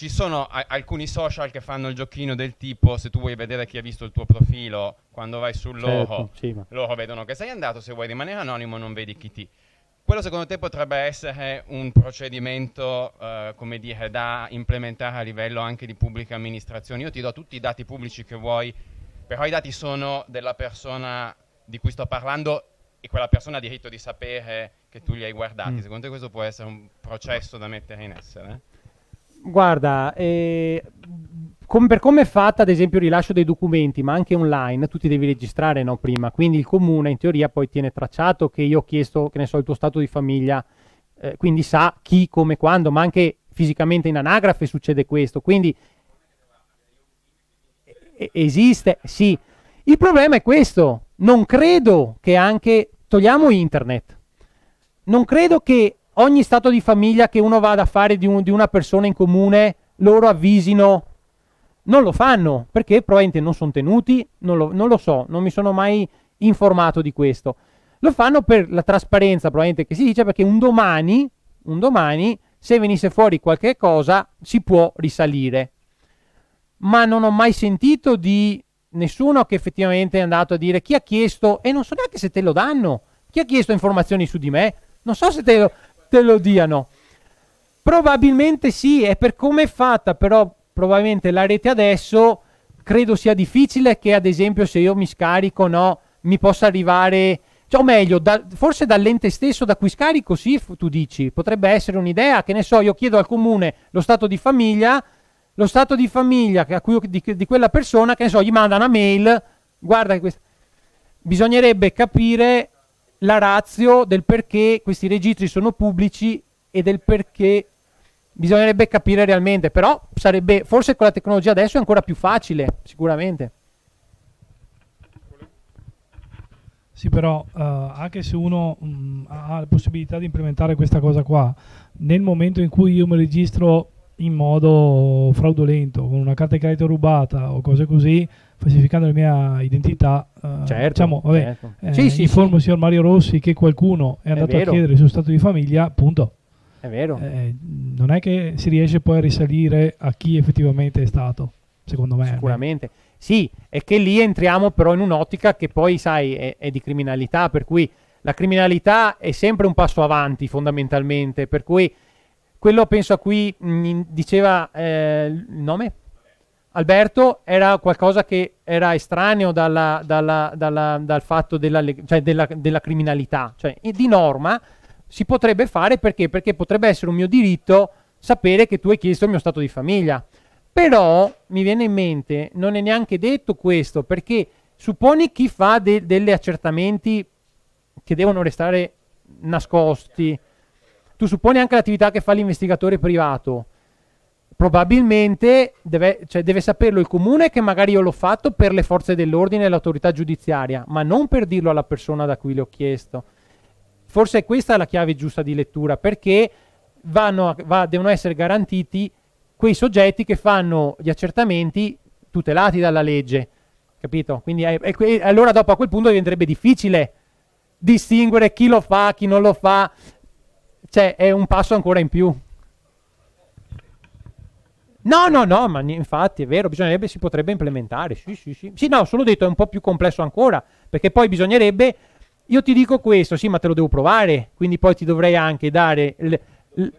ci sono a- alcuni social che fanno il giochino del tipo se tu vuoi vedere chi ha visto il tuo profilo quando vai su loro, certo, sì, ma... loro vedono che sei andato, se vuoi rimanere anonimo non vedi chi ti... Quello secondo te potrebbe essere un procedimento, eh, come dire, da implementare a livello anche di pubblica amministrazione? Io ti do tutti i dati pubblici che vuoi, però i dati sono della persona di cui sto parlando e quella persona ha diritto di sapere che tu li hai guardati. Mm. Secondo te questo può essere un processo da mettere in essere? Guarda, eh, com- per come è fatta, ad esempio, il rilascio dei documenti, ma anche online, tu ti devi registrare no, prima. Quindi il comune in teoria poi tiene tracciato che io ho chiesto, che ne so, il tuo stato di famiglia, eh, quindi sa chi, come, quando, ma anche fisicamente in anagrafe succede questo. Quindi e- esiste, sì. Il problema è questo, non credo che anche, togliamo internet, non credo che ogni stato di famiglia che uno vada a fare di, un, di una persona in comune, loro avvisino non lo fanno perché probabilmente non sono tenuti, non lo, non lo, so, non mi sono mai informato di questo. Lo fanno per la trasparenza, probabilmente che si dice, perché un domani, un domani, se venisse fuori qualche cosa, si può risalire. Ma non ho mai sentito di nessuno che effettivamente è andato a dire chi ha chiesto, e non so neanche se te lo danno, chi ha chiesto informazioni su di me, non so se te lo te lo diano. Probabilmente sì, è per come è fatta, però probabilmente la rete adesso credo sia difficile che ad esempio se io mi scarico no, mi possa arrivare, cioè, o meglio, da, forse dall'ente stesso da cui scarico sì, tu dici, potrebbe essere un'idea, che ne so, io chiedo al comune lo stato di famiglia, lo stato di famiglia cui, di, di, quella persona, che ne so, gli manda una mail, guarda questa... Bisognerebbe capire la razio del perché questi registri sono pubblici e del perché bisognerebbe capire realmente, però sarebbe forse con la tecnologia adesso è ancora più facile, sicuramente. Sì, però eh, anche se uno mh, mm, ha la possibilità di implementare questa cosa qua, nel momento in cui io mi registro in modo fraudolento, con una carta di credito rubata o cose così, falsificando la mia identità, eh, certo, diciamo, vabbè, certo. eh, sì, sì, informo il sì. signor Mario Rossi che qualcuno è andato è a chiedere il suo stato di famiglia, punto. È vero. Eh, non è che si riesce poi a risalire a chi effettivamente è stato, secondo me. Sicuramente. Sì, è che lì entriamo però in un'ottica che poi, sai, è, è di criminalità, per cui la criminalità è sempre un passo avanti fondamentalmente, per cui quello penso a cui mh, mm, diceva eh, il nome? Alberto era qualcosa che era estraneo dalla, dalla, dalla, dal fatto della, cioè della, della criminalità. Cioè, di norma si potrebbe fare perché? Perché potrebbe essere un mio diritto sapere che tu hai chiesto il mio stato di famiglia. Però mi viene in mente, non è neanche detto questo, perché supponi chi fa de- degli accertamenti che devono restare nascosti. Tu supponi anche l'attività che fa l'investigatore privato probabilmente deve, cioè deve, saperlo il comune che magari io l'ho fatto per le forze dell'ordine e l'autorità giudiziaria, ma non per dirlo alla persona da cui le ho chiesto. Forse questa è la chiave giusta di lettura, perché vanno, va, devono essere garantiti quei soggetti che fanno gli accertamenti tutelati dalla legge, capito? Quindi è, è, è, allora dopo a quel punto diventerebbe difficile distinguere chi lo fa, chi non lo fa, cioè è un passo ancora in più. No, no, no, ma infatti è vero, bisognerebbe, si potrebbe implementare, sì, sì, sì. Sì, no, solo detto è un po' più complesso ancora, perché poi bisognerebbe, io ti dico questo, sì, ma te lo devo provare, quindi poi ti dovrei anche dare il, il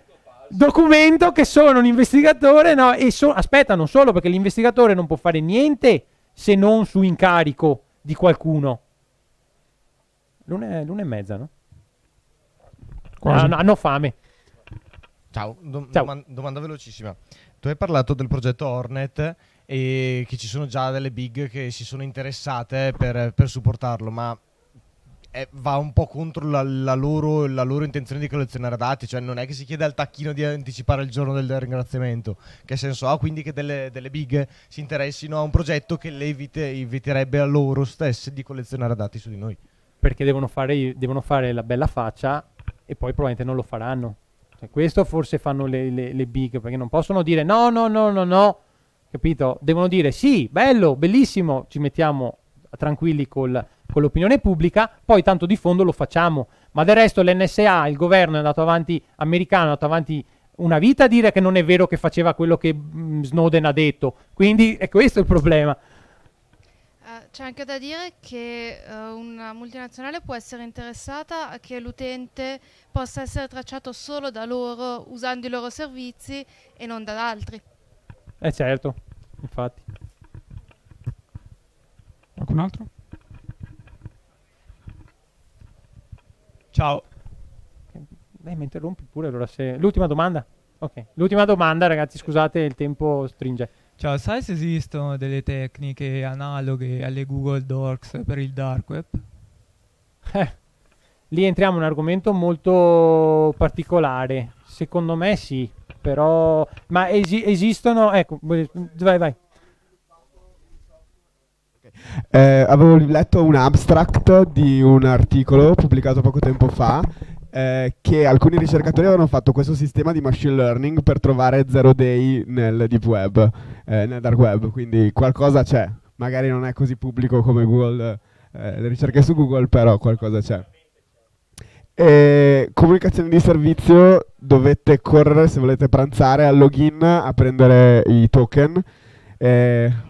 documento che sono un investigatore, no, e so, aspetta, non solo, perché l'investigatore non può fare niente se non su incarico di qualcuno. L'una, l'una e mezza, no? Quasi. Hanno, ah, hanno fame. Ciao, Dom- Ciao. Domanda, domanda velocissima. Tu hai parlato del progetto Hornet e che ci sono già delle big che si sono interessate per, per supportarlo, ma è, eh, va un po' contro la, la, loro, la, loro, intenzione di collezionare dati, cioè non è che si chiede al tacchino di anticipare il giorno del ringraziamento, che senso ha quindi che delle, delle big si interessino a un progetto che le evite, eviterebbe a loro stesse di collezionare dati su di noi. Perché devono fare, devono fare la bella faccia e poi probabilmente non lo faranno. Cioè, questo forse fanno le, le, le big, perché non possono dire no, no, no, no, no, capito? Devono dire sì, bello, bellissimo, ci mettiamo tranquilli col, con l'opinione pubblica, poi tanto di fondo lo facciamo. Ma del resto l'NSA, il governo è andato avanti, americano è andato avanti una vita a dire che non è vero che faceva quello che mm, Snowden ha detto. Quindi è questo il problema c'è anche da dire che uh, una multinazionale può essere interessata a che l'utente possa essere tracciato solo da loro usando i loro servizi e non da altri. Eh certo, infatti. Qualcun altro? Ciao. Beh, mi interrompi pure allora se... L'ultima domanda? Ok, l'ultima domanda ragazzi, scusate, il tempo stringe. Cioè, sai se esistono delle tecniche analoghe alle Google Docs per il dark web? Eh, lì entriamo in un argomento molto particolare. Secondo me sì, però... Ma esi- esistono... Ecco, vai, vai. Eh, avevo letto un abstract di un articolo pubblicato poco tempo fa eh, che alcuni ricercatori avevano fatto questo sistema di machine learning per trovare zero day nel deep web, eh, nel dark web, quindi qualcosa c'è, magari non è così pubblico come Google, eh, le ricerche su Google, però qualcosa c'è. E comunicazione di servizio, dovete correre se volete pranzare al login a prendere i token. Eh,